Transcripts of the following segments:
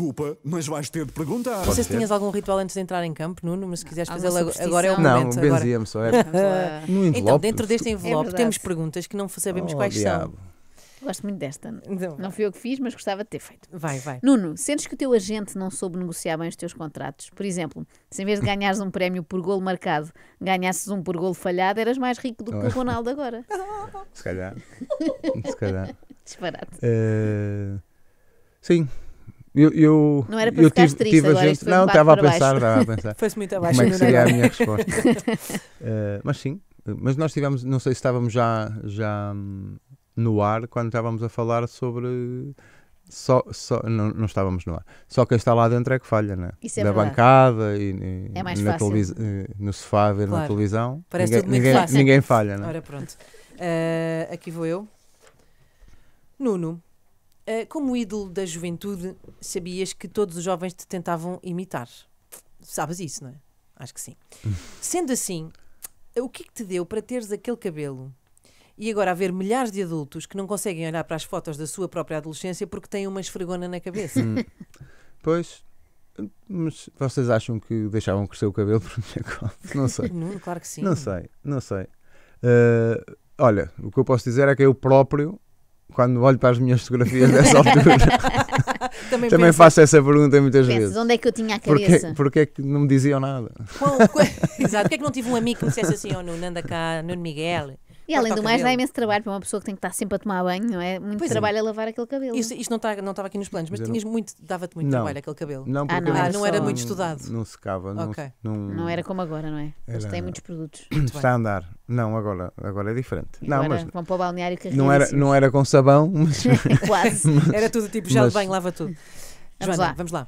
desculpa, mas vais ter de perguntar. Não sei se tinhas algum ritual antes de entrar em campo, Nuno, mas se quiseres fazê-lo agora é o não, momento. Não, benzia-me só. É. no Então, dentro deste é envelope é temos perguntas que não sabemos oh, quais diabo. são. Gosto muito desta. Não. não fui eu que fiz, mas gostava de ter feito. Vai, vai. Nuno, sentes que o teu agente não soube negociar bem os teus contratos? Por exemplo, se em vez de ganhares um prémio por golo marcado, ganhasses um por golo falhado, eras mais rico do que o é. Ronaldo agora. se calhar. Se calhar. Disparado. Uh... Eh, sim, eu, eu, não era para eu tive, triste, tive agora gente, Não, estava a, pensar, estava a pensar. Foi-se muito abaixo. Como é que seria a é? minha resposta? uh, mas sim, mas nós tivemos, não sei se estávamos já, já hum, no ar quando estávamos a falar sobre. Só, só, não, não estávamos no ar. Só quem está lá dentro é que falha, né? Isso é Na verdade. bancada e, e é na televis... Eh, no sofá a ver claro. na televisão. Parece ninguém, tudo ninguém, ninguém falha, né? Ora, pronto. Uh, aqui vou eu. Nuno, eh, como ídolo da juventude, sabias que todos os jovens te tentavam imitar. Sabes isso, não é? Acho que sim. Sendo assim, o que é que te deu para teres aquele cabelo e agora haver milhares de adultos que não conseguem olhar para as fotos da sua própria adolescência porque têm uma esfregona na cabeça? Hum. Pois, mas vocês acham que deixavam crescer o cabelo por minha conta? Não sei. claro que sim. Não sei, não sei. Uh, olha, o que eu posso dizer é que eu próprio quando olho para as minhas fotografias dessa altura, também, também penso, faço essa pergunta muitas penso, vezes. onde é que eu tinha a cabeça? Porquê, porquê que não me diziam nada? Qual, qual, exato, porquê é que não tive um amigo que me dissesse assim, oh Nuno, anda cá, Nuno Miguel, e além do mais, cabelo. dá imenso trabalho para uma pessoa que tem que estar sempre a tomar banho, não é? Muito pois é. trabalho a é lavar aquele cabelo. Isto, isto não, está, não estava aqui nos planos, mas tinhas muito, dava-te muito não. trabalho aquele cabelo. Não, porque ah, não, era, ah, não era muito estudado. Não, não secava, okay. não, não, não era como agora, não é? Mas tem muitos produtos. Está a andar. Não, agora, agora é diferente. não, mas vão para o balneário que não era, não era com sabão, mas. Quase. era tudo tipo já de banho, lava tudo. Vamos Joana, lá. vamos lá.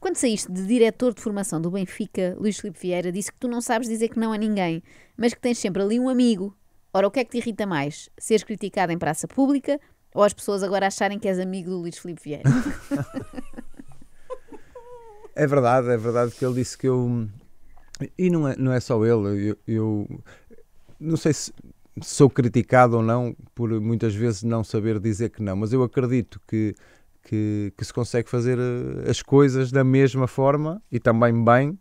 Quando saíste de diretor de formação do Benfica, Luís Filipe Vieira disse que tu não sabes dizer que não a ninguém, mas que tens sempre ali um amigo Ora, o que é que te irrita mais? Seres criticado em praça pública ou as pessoas agora acharem que és amigo do Luís Filipe Vieira? é verdade, é verdade que ele disse que eu. E não é, não é só ele, eu, eu não sei se sou criticado ou não por muitas vezes não saber dizer que não, mas eu acredito que, que, que se consegue fazer eh, as coisas da mesma forma e também bem.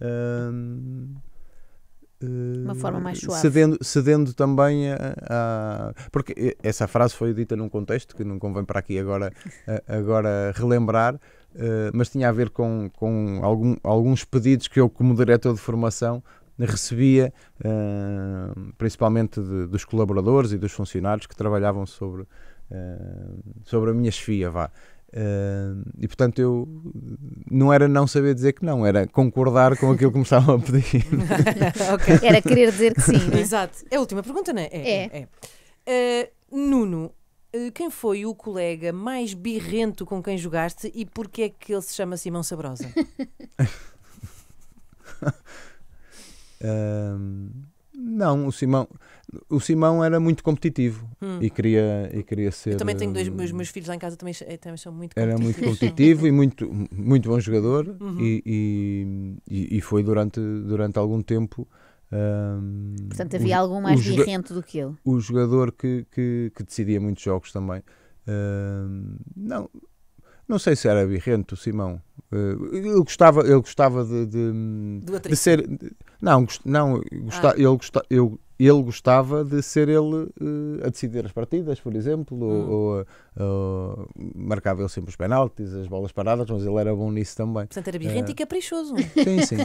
Hum, uma eh, forma mais suave. Cedendo, cedendo também a, a, Porque essa frase foi dita num contexto que não convém para aqui agora, agora relembrar, eh, mas tinha a ver com, com algum, alguns pedidos que eu, como diretor de formação, recebia, eh, principalmente de, dos colaboradores e dos funcionários que trabalhavam sobre, sobre a minha chefia, vá. Uh, e portanto eu não era não saber dizer que não, era concordar com aquilo que me estavam a pedir. okay. Era querer dizer que sim. Né? Exato. É a última pergunta, não é? É. é. Uh, Nuno, eh, quem foi o colega mais birrento com quem jogaste e porquê é que ele se chama Simão Sabrosa? um... Não, o Simão, o Simão era muito competitivo hum. e, queria, e queria ser. Eu também tenho dois, meus, hum, meus filhos lá em casa também, eh, também são muito competitivos. Era muito competitivo e muito, muito bom jogador uhum. e, e, e, foi durante, durante algum tempo. Um, Portanto, havia o, algum mais birrento do que ele. O jogador que, que, que decidia muitos jogos também. Um, não, não sei se era birrento, Simão. Uh, ele gostava, ele gostava de, de, de ser. De, não, não gosta, ah. ele, eu, ele gostava de ser ele uh, a decidir as partidas, por exemplo, hum. ou, ou marcava ele sempre os penaltis, as bolas paradas, mas ele era bom nisso também. Portanto, era eh, birrente uh, e caprichoso. Sim, sim.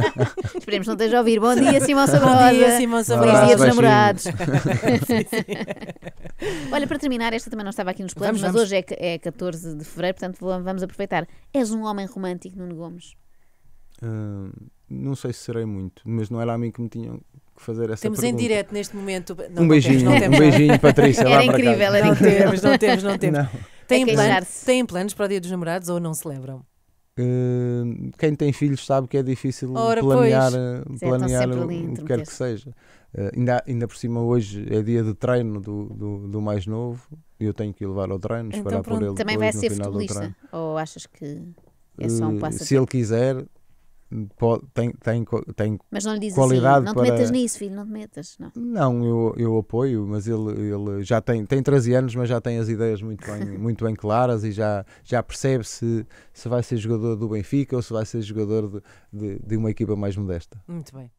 Esperemos não esteja a ouvir. Bom dia, Simão Sabrosa. Bom dia, Simão Sabrosa. Feliz dia dos namorados. sim, sim. Olha, para terminar, esta também não estava aqui nos planos, vamos, mas vamos. hoje é, é 14 de fevereiro, portanto vamos aproveitar. És um homem romântico, Nuno Gomes? Hum, não sei se serei muito, mas não era a mim que me tinham que fazer essa Temos pergunta. em direto neste momento. Não, um beijinho, não temos, um beijinho, Patrícia. Era lá incrível, para era não incrível. Temos, não temos, não temos. Não. É planos, têm planos para o Dia dos Namorados ou não celebram? Uh, hum, quem tem filhos sabe que é difícil Ora, planear, pois. planear o, é, tá o que quer que seja. Uh, ainda, ainda por cima, hoje é dia de treino do, do, do mais novo e eu tenho que ir levar ao treino, esperar então por ele. Também vai ser futebolista? Ou achas que é só um eh, passo? Uh, se ele quiser, tem, tem, tem mas não lhe diz qualidade assim, não te para... metas nisso, filho, não te metas. Não, não eu, eu apoio, mas ele, ele já tem, tem 13 anos, mas já tem as ideias muito bem, muito bem claras e já, já percebe se, se vai ser jogador do Benfica ou se vai ser jogador de, de, de uma equipa mais modesta. Muito bem.